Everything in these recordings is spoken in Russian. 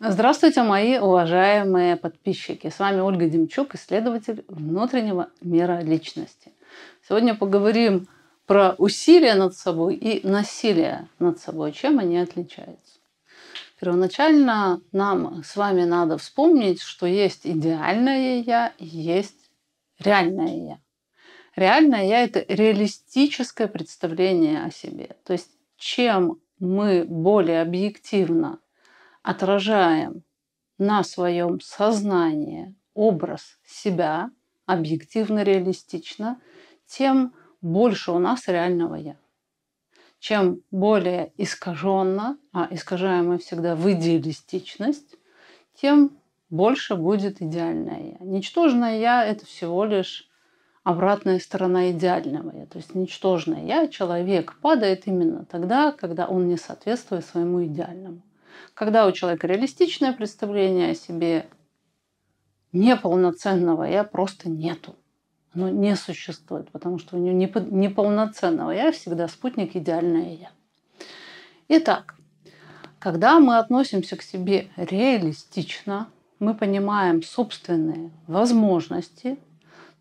Здравствуйте, мои уважаемые подписчики. С вами Ольга Демчук, исследователь внутреннего мира личности. Сегодня поговорим про усилия над собой и насилие над собой, чем они отличаются. Первоначально нам с вами надо вспомнить, что есть идеальное я и есть реальное я. Реальное я – это реалистическое представление о себе. То есть чем мы более объективно отражаем на своем сознании образ себя объективно, реалистично, тем больше у нас реального «я». Чем более искаженно, а искажаем мы всегда в идеалистичность, тем больше будет идеальное «я». Ничтожное «я» – это всего лишь обратная сторона идеального «я». То есть ничтожное «я» человек падает именно тогда, когда он не соответствует своему идеальному. Когда у человека реалистичное представление о себе, неполноценного я просто нету. Оно не существует, потому что у него неполноценного я всегда спутник идеальное я. Итак, когда мы относимся к себе реалистично, мы понимаем собственные возможности,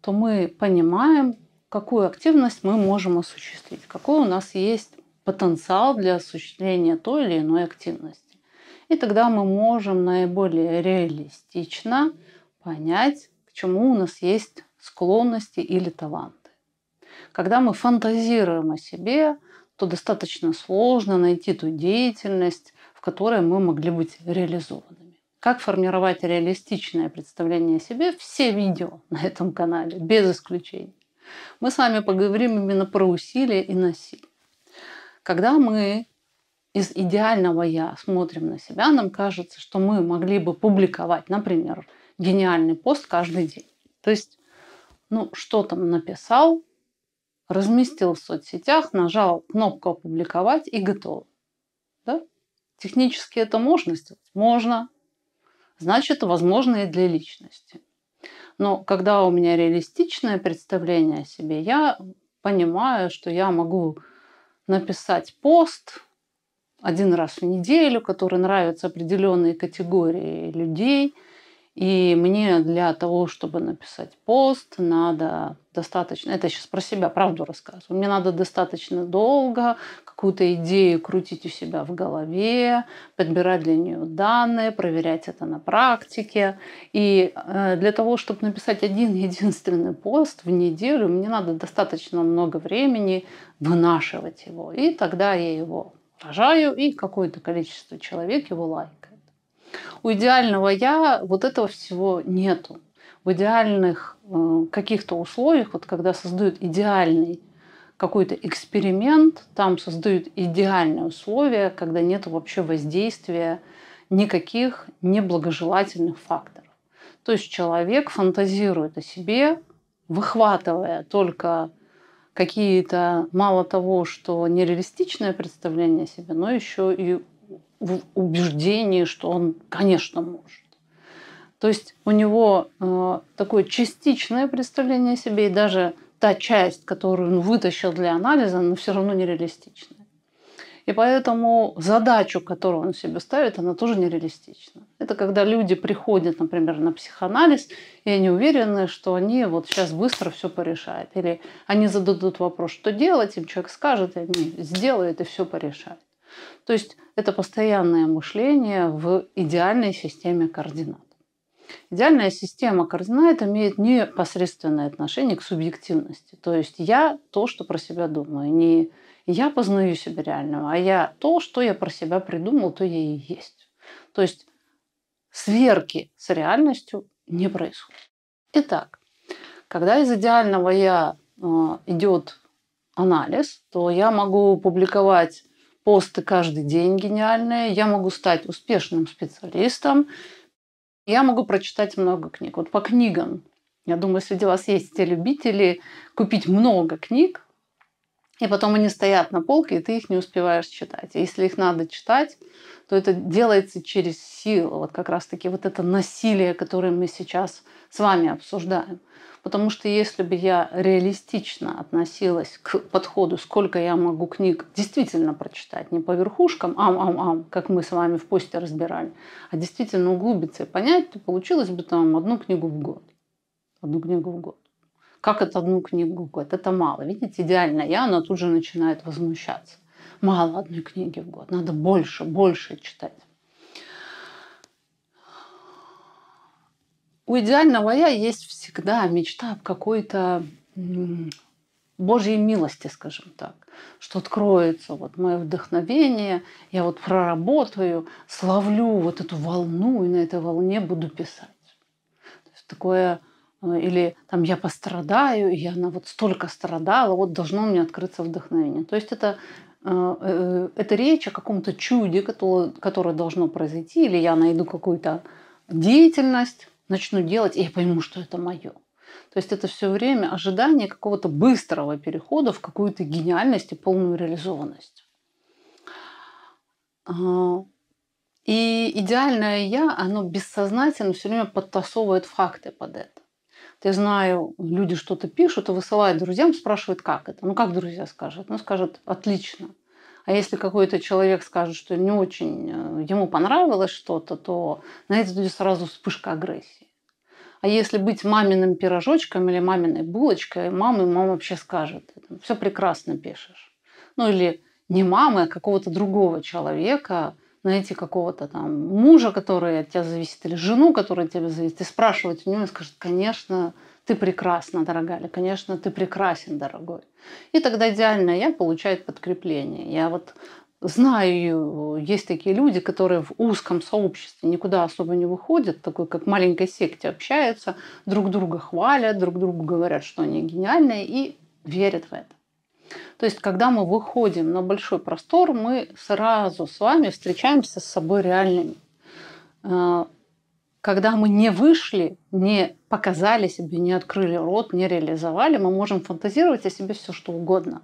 то мы понимаем, какую активность мы можем осуществить, какой у нас есть потенциал для осуществления той или иной активности. И тогда мы можем наиболее реалистично понять, к чему у нас есть склонности или таланты. Когда мы фантазируем о себе, то достаточно сложно найти ту деятельность, в которой мы могли быть реализованными. как формировать реалистичное представление о себе, все видео на этом канале, без исключения. Мы с вами поговорим именно про усилия и насилие. Когда мы из идеального «я» смотрим на себя, нам кажется, что мы могли бы публиковать, например, гениальный пост каждый день. То есть, ну, что там написал, разместил в соцсетях, нажал кнопку «Опубликовать» и готово. Да? Технически это можно сделать? Можно. Значит, возможно и для личности. Но когда у меня реалистичное представление о себе, я понимаю, что я могу написать пост, один раз в неделю, который нравится определенные категории людей. И мне для того, чтобы написать пост, надо достаточно, это я сейчас про себя правду рассказываю, мне надо достаточно долго какую-то идею крутить у себя в голове, подбирать для нее данные, проверять это на практике. И э, для того, чтобы написать один единственный пост в неделю, мне надо достаточно много времени вынашивать его. И тогда я его рожаю, и какое-то количество человек его лайкает. У идеального я вот этого всего нету. В идеальных э, каких-то условиях, вот когда создают идеальный какой-то эксперимент, там создают идеальные условия, когда нет вообще воздействия никаких неблагожелательных факторов. То есть человек фантазирует о себе, выхватывая только какие-то, мало того, что нереалистичное представление о себе, но еще и в убеждении, что он, конечно, может. То есть у него э, такое частичное представление о себе, и даже та часть, которую он вытащил для анализа, но все равно нереалистичная. И поэтому задачу, которую он себе ставит, она тоже нереалистична. Это когда люди приходят, например, на психоанализ, и они уверены, что они вот сейчас быстро все порешают. Или они зададут вопрос, что делать, им человек скажет, и они сделают, и все порешают. То есть это постоянное мышление в идеальной системе координат. Идеальная система координат имеет непосредственное отношение к субъективности. То есть я то, что про себя думаю, не я познаю себя реального, а я то, что я про себя придумал, то я и есть. То есть сверки с реальностью не происходит. Итак, когда из идеального я э, идет анализ, то я могу публиковать посты каждый день гениальные, я могу стать успешным специалистом, я могу прочитать много книг. Вот по книгам, я думаю, среди вас есть те любители купить много книг, и потом они стоят на полке, и ты их не успеваешь читать. И если их надо читать, то это делается через силу. Вот как раз-таки вот это насилие, которое мы сейчас с вами обсуждаем. Потому что если бы я реалистично относилась к подходу, сколько я могу книг действительно прочитать, не по верхушкам, ам-ам-ам, как мы с вами в посте разбирали, а действительно углубиться и понять, то получилось бы там одну книгу в год. Одну книгу в год. Как это одну книгу в год? Это мало. Видите, идеально я, она тут же начинает возмущаться. Мало одной книги в год. Надо больше, больше читать. У идеального я есть всегда мечта об какой-то Божьей милости, скажем так, что откроется вот мое вдохновение, я вот проработаю, словлю вот эту волну и на этой волне буду писать. То есть такое Э, или там я пострадаю, я она вот столько страдала, вот должно мне открыться вдохновение. То есть это э, э, это речь о каком-то чуде, которое, которое должно произойти, или я найду какую-то деятельность, начну делать, и я пойму, что это мое. То есть это все время ожидание какого-то быстрого перехода в какую-то гениальность и полную реализованность. А, и идеальное я, оно бессознательно все время подтасовывает факты под это. Я знаю, люди что-то пишут и а высылают друзьям, спрашивают, как это. Ну, как друзья скажут? Ну, скажут, отлично. А если какой-то человек скажет, что не очень э, ему понравилось что-то, то на это идет сразу вспышка агрессии. А если быть маминым пирожочком или маминой булочкой, мамы мама вообще скажет, все прекрасно пишешь. Ну или не мамы, а какого-то другого человека – найти какого-то там мужа, который от тебя зависит, или жену, которая от тебя зависит, и спрашивать у него, и скажет, конечно, ты прекрасна, дорогая, или, конечно, ты прекрасен, дорогой. И тогда идеально я получает подкрепление. Я вот знаю, есть такие люди, которые в узком сообществе никуда особо не выходят, такой как маленькой секте общаются, друг друга хвалят, друг другу говорят, что они гениальные и верят в это. То есть, когда мы выходим на большой простор, мы сразу с вами встречаемся с собой реальными. А, когда мы не вышли, не показали себе, не открыли рот, не реализовали, мы можем фантазировать о себе все что угодно.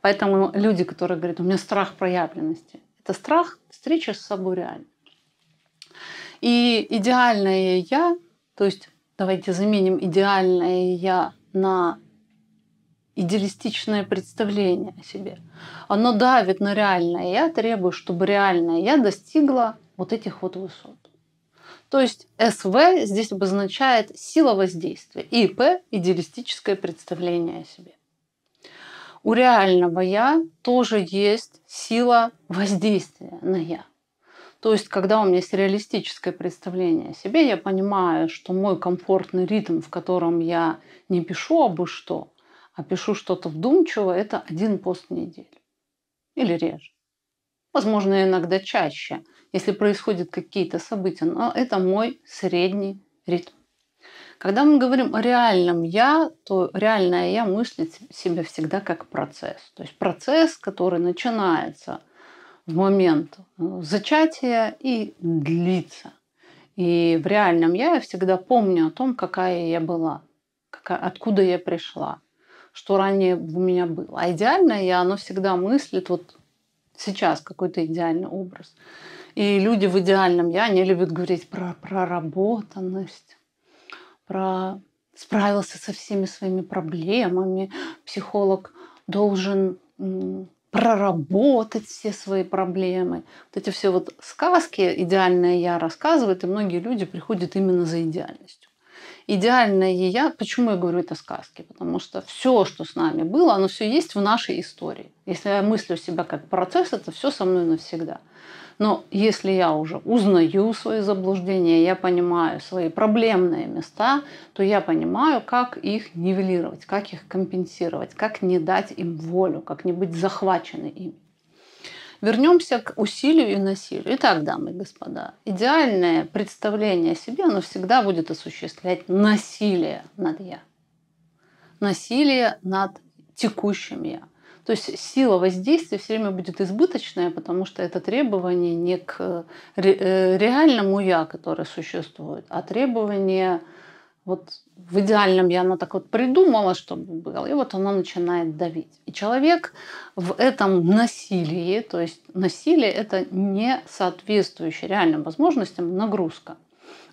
Поэтому люди, которые говорят, у меня страх проявленности, это страх встречи с собой реально. И идеальное я, то есть давайте заменим идеальное я на идеалистичное представление о себе. Оно давит на реальное. Я требую, чтобы реальное я достигло вот этих вот высот. То есть СВ здесь обозначает сила воздействия, и П – идеалистическое представление о себе. У реального «я» тоже есть сила воздействия на «я». То есть, когда у меня есть реалистическое представление о себе, я понимаю, что мой комфортный ритм, в котором я не пишу обы что, а пишу что-то вдумчиво, это один пост в неделю. Или реже. Возможно, иногда чаще, если происходят какие-то события, но это мой средний ритм. Когда мы говорим о реальном «я», то реальное «я» мыслит себя всегда как процесс. То есть процесс, который начинается в момент э, зачатия и длится. И в реальном «я» я всегда помню о том, какая я была, какая, откуда я пришла – что ранее у меня было. А идеальное я, оно всегда мыслит вот сейчас какой-то идеальный образ. И люди в идеальном я, они любят говорить про проработанность, про справился со всеми своими проблемами. Психолог должен проработать все свои проблемы. Вот эти все вот сказки идеальное я рассказывает, и многие люди приходят именно за идеальностью идеальное я. Почему я говорю это сказки? Потому что все, что с нами было, оно все есть в нашей истории. Если я мыслю себя как процесс, это все со мной навсегда. Но если я уже узнаю свои заблуждения, я понимаю свои проблемные места, то я понимаю, как их нивелировать, как их компенсировать, как не дать им волю, как не быть захвачены ими. Вернемся к усилию и насилию. Итак, дамы и господа, идеальное представление о себе, оно всегда будет осуществлять насилие над «я». Насилие над текущим «я». То есть сила воздействия все время будет избыточная, потому что это требование не к э, э, реальному я, которое существует, а требование вот в идеальном я она так вот придумала, чтобы было, и вот она начинает давить. И человек в этом насилии, то есть насилие это не соответствующая реальным возможностям нагрузка.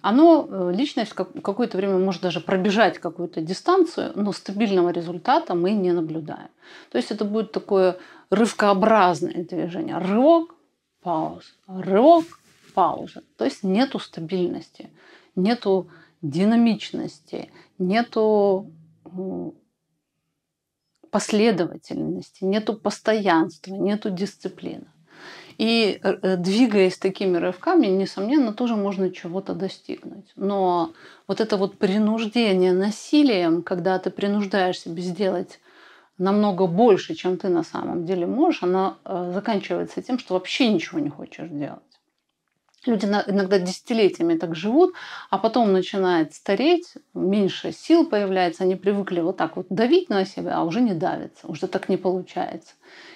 Оно, э, личность какое-то время может даже пробежать какую-то дистанцию, но стабильного результата мы не наблюдаем. То есть это будет такое рывкообразное движение. Рывок, пауза, рывок, пауза. То есть нету стабильности, нету динамичности, нету последовательности, нету постоянства, нету дисциплины. И э, э, двигаясь такими рывками, несомненно, тоже можно чего-то достигнуть. Но вот это вот принуждение насилием, когда ты принуждаешь себе сделать намного больше, чем ты на самом деле можешь, она э, заканчивается тем, что вообще ничего не хочешь делать. Люди иногда десятилетиями так живут, а потом начинает стареть, меньше сил появляется, они привыкли вот так вот давить на себя, а уже не давится, уже так не получается.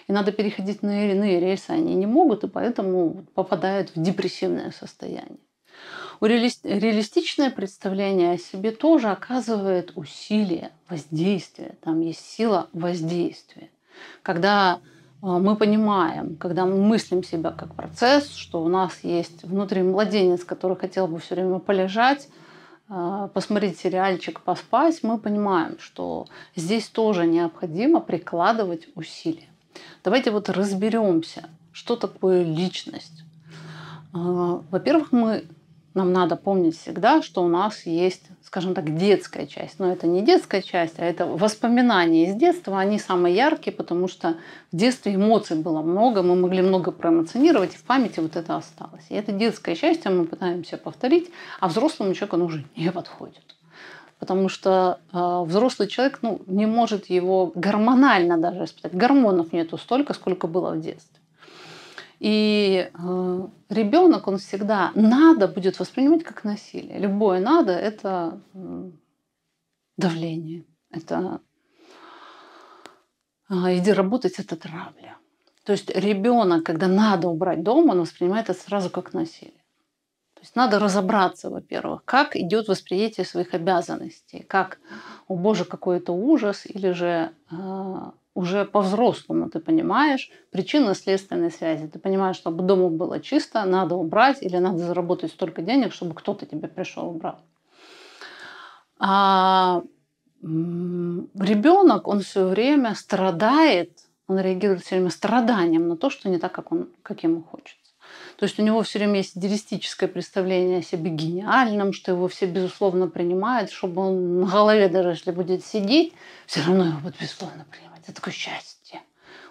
И надо переходить на иные рельсы, они не могут, и поэтому попадают в депрессивное состояние. Реалистичное представление о себе тоже оказывает усилие, воздействие. Там есть сила воздействия. Когда а, мы понимаем, когда мы мыслим себя как процесс, что у нас есть внутри младенец, который хотел бы все время полежать, а, посмотреть сериальчик, поспать, мы понимаем, что здесь тоже необходимо прикладывать усилия. Давайте вот разберемся, что такое личность. А, во-первых, мы нам надо помнить всегда, что у нас есть, скажем так, детская часть. Но это не детская часть, а это воспоминания из детства. Они самые яркие, потому что в детстве эмоций было много, мы могли много проэмоционировать, и в памяти вот это осталось. И это детское счастье а мы пытаемся повторить, а взрослому человеку оно уже не подходит. Потому что э, взрослый человек ну, не может его гормонально даже испытать. Гормонов нету столько, сколько было в детстве. И э, ребенок, он всегда надо будет воспринимать как насилие. Любое надо это давление, это э, иди работать, это травля. То есть ребенок, когда надо убрать дом, он воспринимает это сразу как насилие. То есть надо разобраться, во-первых, как идет восприятие своих обязанностей, как, о боже, какой это ужас, или же э, уже по-взрослому ты понимаешь причинно-следственной связи. Ты понимаешь, чтобы дому было чисто, надо убрать или надо заработать столько денег, чтобы кто-то тебе пришел убрал. А ребенок, он все время страдает, он реагирует все время страданием на то, что не так, как он, как ему хочется. То есть у него все время есть идеалистическое представление о себе гениальном, что его все безусловно принимают, чтобы он на голове даже если будет сидеть, все равно его будут безусловно принимать. Это такое счастье.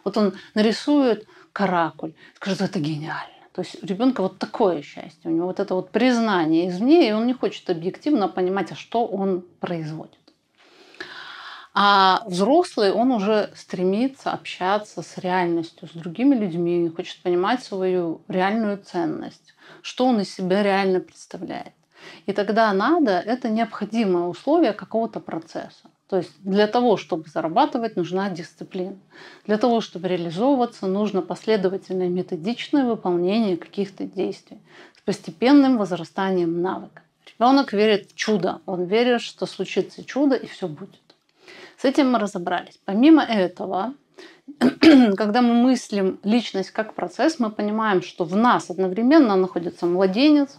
Вот он нарисует каракуль, скажет, это гениально. То есть у ребенка вот такое счастье, у него вот это вот признание извне, и он не хочет объективно понимать, а что он производит. А взрослый, он уже стремится общаться с реальностью, с другими людьми, хочет понимать свою реальную ценность, что он из себя реально представляет. И тогда надо, это необходимое условие какого-то процесса. То есть для того, чтобы зарабатывать, нужна дисциплина. Для того, чтобы реализовываться, нужно последовательное методичное выполнение каких-то действий с постепенным возрастанием навыка. Ребенок верит в чудо, он верит, что случится чудо и все будет. С этим мы разобрались. Помимо этого, когда мы мыслим личность как процесс, мы понимаем, что в нас одновременно находится младенец,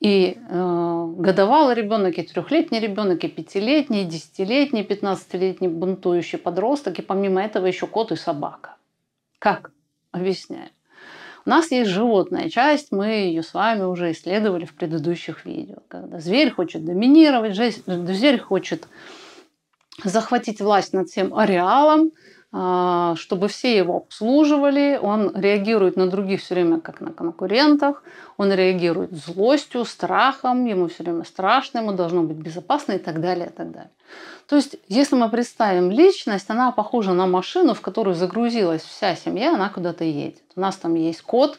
и э, годовалый ребенок, и трехлетний ребенок, и пятилетний, и десятилетний, пятнадцатилетний бунтующий подросток, и помимо этого еще кот и собака. Как? Объясняю. У нас есть животная часть, мы ее с вами уже исследовали в предыдущих видео. Когда зверь хочет доминировать, э, зверь хочет захватить власть над всем ареалом, а, чтобы все его обслуживали. Он реагирует на других все время как на конкурентах. Он реагирует злостью, страхом, ему все время страшно, ему должно быть безопасно и так далее, и так далее. То есть, если мы представим личность, она похожа на машину, в которую загрузилась вся семья, она куда-то едет. У нас там есть кот,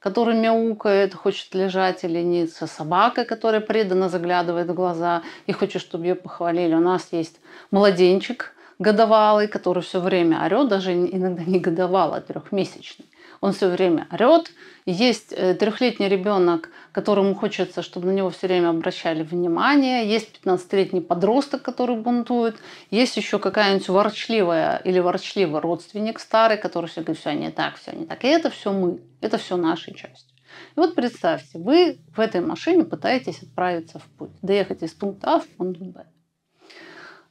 который мяукает, хочет лежать и лениться, собака, которая преданно заглядывает в глаза и хочет, чтобы ее похвалили. У нас есть младенчик, годовалый, который все время орет, даже иногда не годовалый, а трехмесячный. Он все время орет. Есть э, трехлетний ребенок, которому хочется, чтобы на него все время обращали внимание. Есть 15-летний подросток, который бунтует. Есть еще какая-нибудь ворчливая или ворчливый родственник старый, который все говорит, все не так, все не так. И это все мы, это все наша часть. И вот представьте, вы в этой машине пытаетесь отправиться в путь, доехать из пункта А в пункт Б.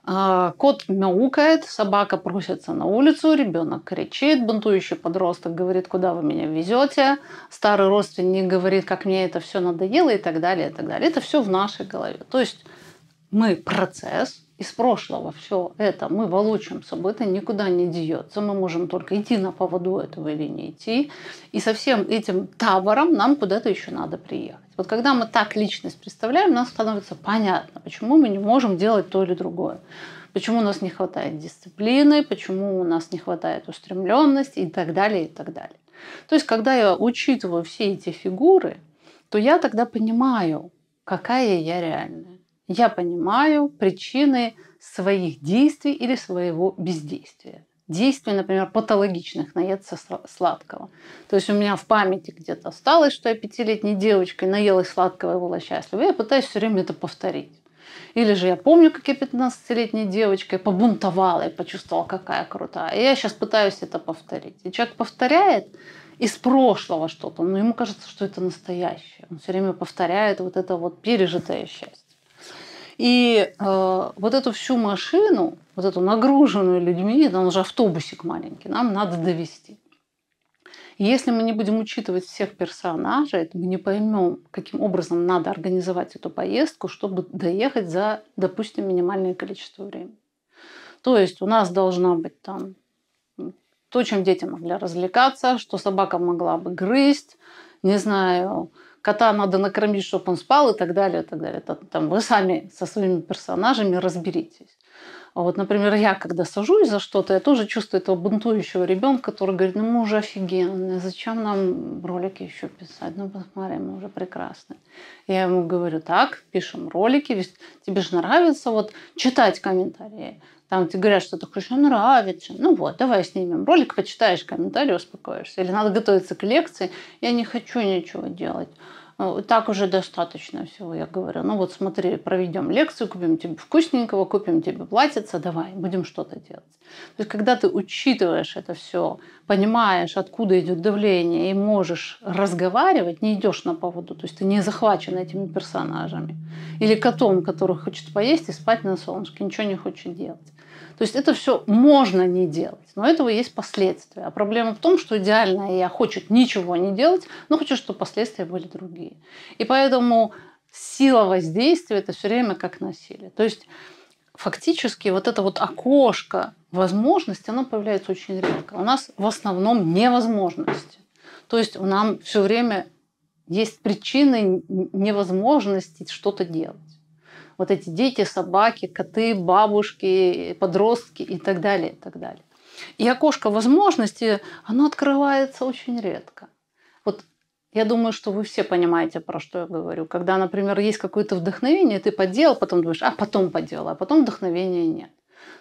А, кот мяукает, собака просится на улицу, ребенок кричит, бунтующий подросток говорит, куда вы меня везете, старый родственник говорит, как мне это все надоело и так далее, и так далее. Это все в нашей голове. То есть мы процесс, из прошлого все это мы волочим с собой, это никуда не деется. Мы можем только идти на поводу этого или не идти. И со всем этим табором нам куда-то еще надо приехать. Вот когда мы так личность представляем, нам становится понятно, почему мы не можем делать то или другое. Почему у нас не хватает дисциплины, почему у нас не хватает устремленности и так далее, и так далее. То есть, когда я учитываю все эти фигуры, то я тогда понимаю, какая я реальная. Я понимаю причины своих действий или своего бездействия действий, например, патологичных, наесться сладкого. То есть у меня в памяти где-то осталось, что я пятилетней девочкой наелась сладкого и была счастлива. Я пытаюсь все время это повторить. Или же я помню, как я 15-летней девочкой побунтовала и почувствовала, какая крутая. И я сейчас пытаюсь это повторить. И человек повторяет из прошлого что-то, но ему кажется, что это настоящее. Он все время повторяет вот это вот пережитое счастье. И э, вот эту всю машину, вот эту нагруженную людьми, там уже автобусик маленький, нам надо довести. если мы не будем учитывать всех персонажей, то мы не поймем, каким образом надо организовать эту поездку, чтобы доехать за, допустим, минимальное количество времени. То есть у нас должна быть там то, чем дети могли развлекаться, что собака могла бы грызть, не знаю, кота надо накормить, чтобы он спал и так далее, и так далее. там, вы сами со своими персонажами разберитесь. Вот, например, я, когда сажусь за что-то, я тоже чувствую этого бунтующего ребенка, который говорит, ну мы уже офигенные, зачем нам ролики еще писать? Ну посмотри, мы уже прекрасны. Я ему говорю, так, пишем ролики, ведь тебе же нравится вот читать комментарии там тебе говорят что-то хорошо нравится, ну вот, давай снимем ролик, почитаешь комментарий, успокоишься. Или надо готовиться к лекции, я не хочу ничего делать. Э, так уже достаточно всего, я говорю. Ну вот смотри, проведем лекцию, купим тебе вкусненького, купим тебе платьица, давай, будем что-то делать. То есть когда ты учитываешь это все, понимаешь, откуда идет давление, и можешь разговаривать, не идешь на поводу, то есть ты не захвачен этими персонажами. Или котом, который хочет поесть и спать на солнышке, ничего не хочет делать. То есть это все можно не делать, но этого есть последствия. А проблема в том, что идеальная я хочет ничего не делать, но хочу, чтобы последствия были другие. И поэтому сила воздействия – это все время как насилие. То есть фактически вот это вот окошко возможности, оно появляется очень редко. У нас в основном невозможности. То есть у нас все время есть причины невозможности что-то делать вот эти дети, собаки, коты, бабушки, подростки и так далее, и так далее. И окошко возможности оно открывается очень редко. Вот я думаю, что вы все понимаете, про что я говорю. Когда, например, есть какое-то вдохновение, ты поделал, потом думаешь, а потом поделал, а потом вдохновения нет.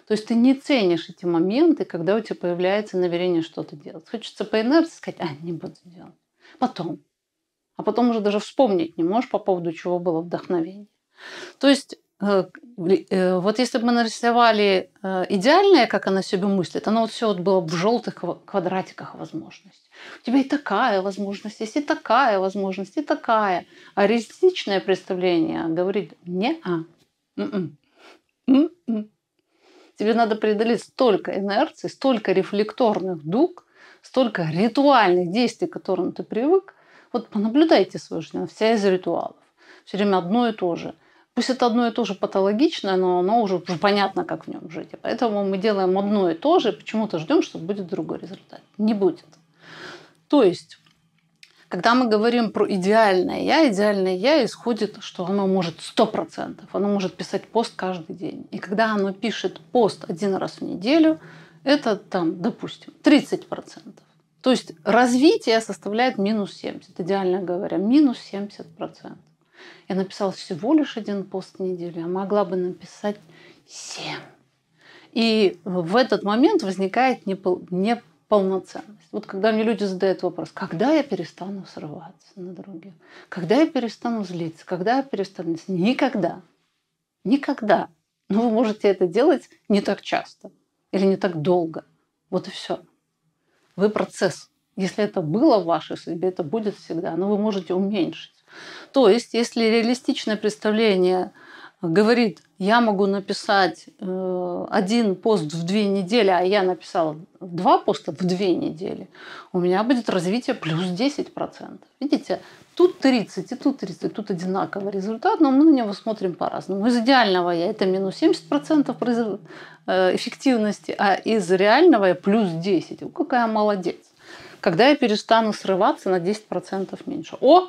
То есть ты не ценишь эти моменты, когда у тебя появляется намерение что-то делать. Хочется по инерции сказать, а, не буду делать. Потом. А потом уже даже вспомнить не можешь по поводу чего было вдохновение. То есть э, э, вот если бы мы нарисовали э, идеальное, как она себе мыслит, оно вот все вот было бы в желтых квадратиках возможность. У тебя и такая возможность есть, и такая возможность, и такая. А реалистичное представление говорит не а. М-м. М-м. Тебе надо преодолеть столько инерции, столько рефлекторных дуг, столько ритуальных действий, к которым ты привык. Вот понаблюдайте свою жизнь, она вся из ритуалов. Все время одно и то же – Пусть это одно и то же патологичное, но оно уже, уже понятно, как в нем жить. И поэтому мы делаем одно и то же, почему-то ждем, что будет другой результат. Не будет. То есть, когда мы говорим про идеальное я, идеальное я исходит, что оно может 100%, оно может писать пост каждый день. И когда оно пишет пост один раз в неделю, это там, допустим, 30%. То есть развитие составляет минус 70, идеально говоря, минус 70%. Я написала всего лишь один пост в неделю, а могла бы написать семь. И в этот момент возникает непол- неполноценность. Вот когда мне люди задают вопрос, когда я перестану срываться на других, когда я перестану злиться, когда я перестану никогда. Никогда. Но вы можете это делать не так часто или не так долго. Вот и все. Вы процесс. Если это было в вашей судьбе, это будет всегда, но вы можете уменьшить. То есть, если реалистичное представление говорит, я могу написать э, один пост в две недели, а я написал два поста в две недели, у меня будет развитие плюс 10%. Видите, тут 30 и тут 30, тут одинаковый результат, но мы на него смотрим по-разному. Из идеального я это минус 70% э, эффективности, а из реального я плюс 10. Какая молодец. Когда я перестану срываться на 10% меньше? О!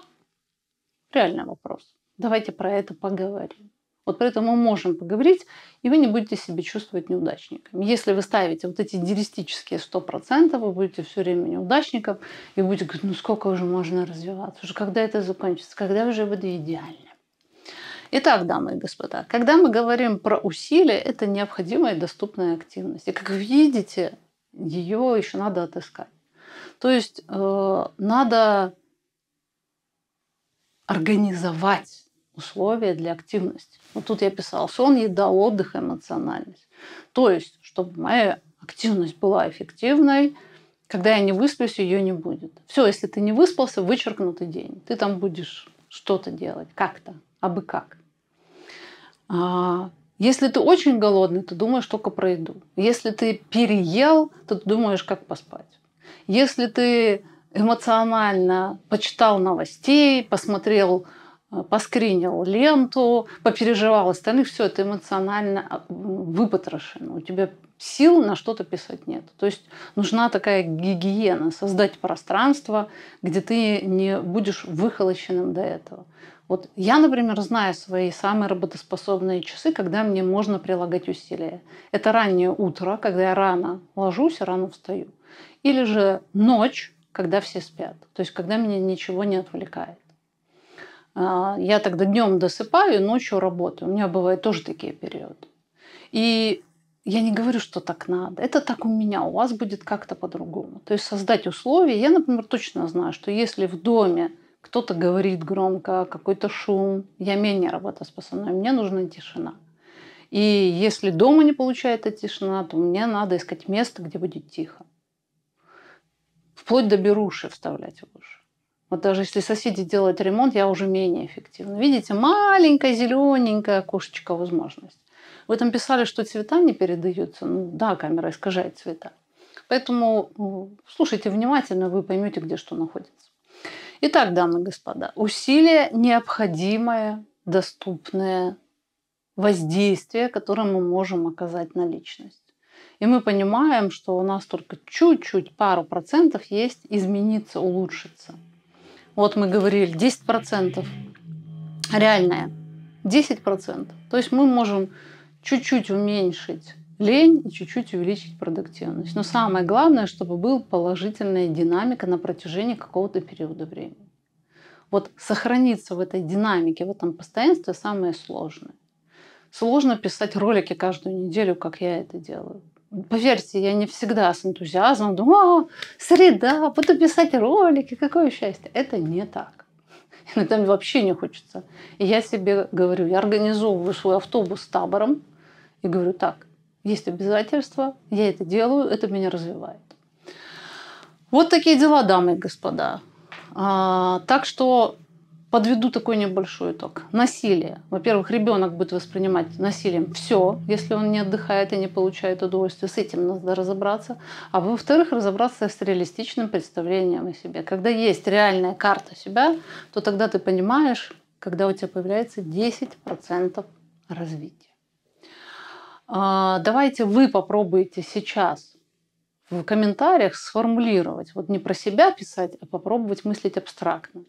Реальный вопрос. Давайте про это поговорим. Вот про это мы можем поговорить, и вы не будете себя чувствовать неудачником. Если вы ставите вот эти идеалистические 100%, вы будете все время неудачником, и будете говорить, ну сколько уже можно развиваться, уже когда это закончится, когда уже буду идеальным. Итак, дамы и господа, когда мы говорим про усилия, это необходимая доступная активность. И как видите, ее еще надо отыскать. То есть э, надо организовать условия для активности. Вот ну, тут я писала сон, еда, отдых, эмоциональность. То есть, чтобы моя активность была эффективной, когда я не высплюсь, ее не будет. Все, если ты не выспался, вычеркнутый день. Ты там будешь что-то делать, как-то, а бы как. А, если ты очень голодный, ты думаешь только про еду. Если ты переел, то ты думаешь, как поспать. Если ты эмоционально почитал новостей, посмотрел, э, поскринил ленту, попереживал остальных, все это эмоционально а, выпотрошено. У тебя сил на что-то писать нет. То есть нужна такая гигиена, создать пространство, где ты не будешь выхолощенным до этого. Вот я, например, знаю свои самые работоспособные часы, когда мне можно прилагать усилия. Это раннее утро, когда я рано ложусь, рано встаю. Или же ночь, когда все спят, то есть когда меня ничего не отвлекает. А, я тогда днем досыпаю, ночью работаю. У меня бывают тоже такие периоды. И я не говорю, что так надо. Это так у меня, у вас будет как-то по-другому. То есть создать условия. Я, например, точно знаю, что если в доме кто-то говорит громко, какой-то шум, я менее работоспособна, мне нужна тишина. И если дома не получается тишина, то мне надо искать место, где будет тихо. Вплоть до беруши вставлять будешь. Вот даже если соседи делают ремонт, я уже менее эффективна. Видите, маленькая зелененькая окошечко возможность. Вы там писали, что цвета не передаются. Ну да, камера искажает цвета. Поэтому ну, слушайте внимательно, вы поймете, где что находится. Итак, дамы и господа, усилие необходимое, доступное воздействие, которое мы можем оказать на личность. И мы понимаем, что у нас только чуть-чуть, пару процентов есть измениться, улучшиться. Вот мы говорили, 10% процентов реальное, 10%. процентов. То есть мы можем чуть-чуть уменьшить лень и чуть-чуть увеличить продуктивность. Но самое главное, чтобы была положительная динамика на протяжении какого-то периода времени. Вот сохраниться в этой динамике, в этом постоянстве самое сложное. Сложно писать ролики каждую неделю, как я это делаю поверьте, я не всегда с энтузиазмом думаю, «А, среда, буду писать ролики, какое счастье. Это не так. Иногда мне вообще не хочется. И я себе говорю, я организовываю свой автобус с табором и говорю, так, есть обязательства, я это делаю, это меня развивает. Вот такие дела, дамы и господа. А, так что Подведу такой небольшой итог. Насилие. Во-первых, ребенок будет воспринимать насилием все, если он не отдыхает и не получает удовольствие. С этим надо разобраться. А во-вторых, разобраться с реалистичным представлением о себе. Когда есть реальная карта себя, то тогда ты понимаешь, когда у тебя появляется 10% развития. А, давайте вы попробуйте сейчас в комментариях сформулировать. Вот не про себя писать, а попробовать мыслить абстрактно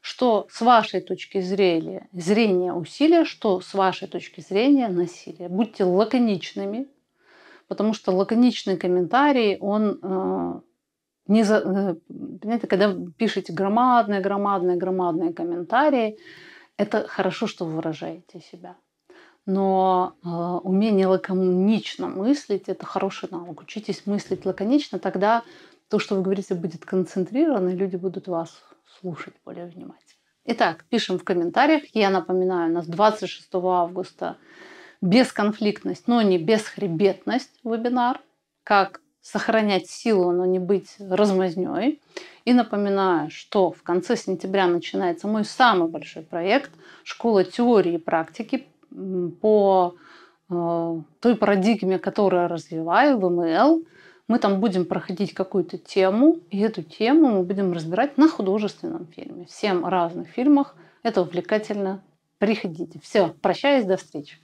что с вашей точки зрения, зрения усилия, что с вашей точки зрения насилие. Будьте лаконичными, потому что лаконичный комментарий, он э, не за, э, понимаете, когда пишете громадные, громадные, громадные комментарии, это хорошо, что вы выражаете себя. Но э, умение лаконично мыслить – это хороший навык. Учитесь мыслить лаконично, тогда то, что вы говорите, будет концентрировано, и люди будут вас слушать более внимательно. Итак, пишем в комментариях. Я напоминаю, у нас 26 августа бесконфликтность, но не бесхребетность вебинар. Как сохранять силу, но не быть размазнёй. И напоминаю, что в конце сентября начинается мой самый большой проект «Школа теории и практики» по э, той парадигме, которую развиваю в МЛ – мы там будем проходить какую-то тему, и эту тему мы будем разбирать на художественном фильме. Всем разных фильмах. Это увлекательно. Приходите. Все, прощаюсь, до встречи.